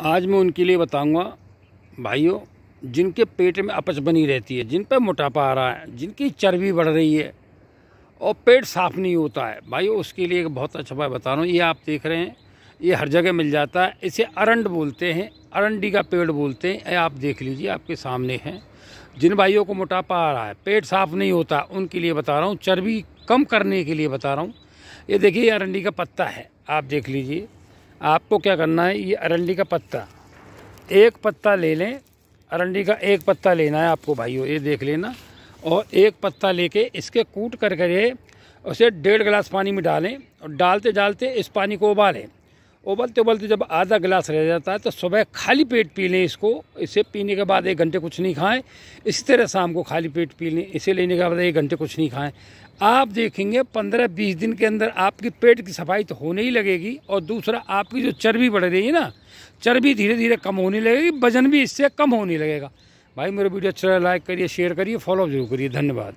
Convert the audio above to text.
आज मैं उनके लिए बताऊंगा भाइयों जिनके पेट में अपच बनी रहती है जिन पर मोटापा आ रहा है जिनकी चर्बी बढ़ रही है और पेट साफ नहीं होता है भाइयों उसके लिए एक बहुत अच्छा उपाय बता रहा हूँ ये आप देख रहे हैं ये हर जगह मिल जाता है इसे अरंड बोलते हैं अरंडी का पेड़ बोलते हैं ये आप देख लीजिए आपके सामने है जिन भाइयों को मोटापा आ रहा है पेट साफ नहीं होता उनके लिए बता रहा हूँ चर्बी कम करने के लिए बता रहा हूँ ये देखिए अरंडी का पत्ता है आप देख लीजिए आपको क्या करना है ये अरंडी का पत्ता एक पत्ता ले लें अरंडी का एक पत्ता लेना है आपको भाइयों ये देख लेना और एक पत्ता लेके इसके कूट कर कर उसे डेढ़ गिलास पानी में डालें और डालते डालते इस पानी को उबालें उबलते उबलते जब आधा गिलास रह जाता है तो सुबह खाली पेट पी लें इसको इसे पीने के बाद एक घंटे कुछ नहीं खाएं इसी तरह शाम को खाली पेट पी लें इसे लेने के बाद एक घंटे कुछ नहीं खाएं आप देखेंगे पंद्रह बीस दिन के अंदर आपकी पेट की सफाई तो होने ही लगेगी और दूसरा आपकी जो चर्बी बढ़ रही है ना चर्बी धीरे धीरे कम होने लगेगी वजन भी इससे कम होने लगेगा भाई मेरा वीडियो अच्छा लाइक करिए शेयर करिए फॉलो जरूर करिए धन्यवाद